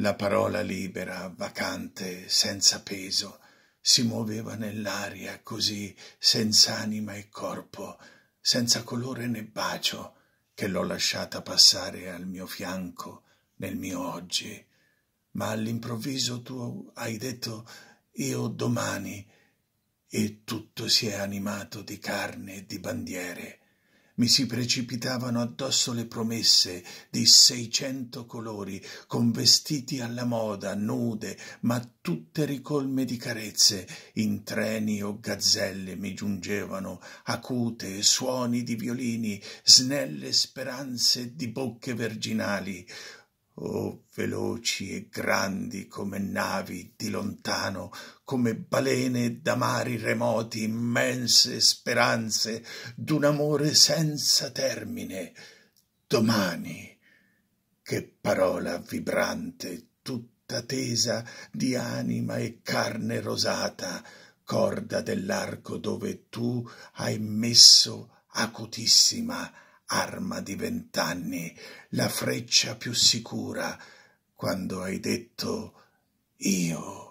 La parola libera, vacante, senza peso, si muoveva nell'aria così, senza anima e corpo, senza colore né bacio, che l'ho lasciata passare al mio fianco nel mio oggi. Ma all'improvviso tu hai detto io domani e tutto si è animato di carne e di bandiere mi si precipitavano addosso le promesse di seicento colori, con vestiti alla moda, nude, ma tutte ricolme di carezze, in treni o gazzelle mi giungevano, acute, suoni di violini, snelle speranze di bocche verginali o veloci e grandi come navi di lontano, come balene da mari remoti, immense speranze d'un amore senza termine. Domani, che parola vibrante, tutta tesa di anima e carne rosata, corda dell'arco dove tu hai messo acutissima arma di vent'anni, la freccia più sicura, quando hai detto io.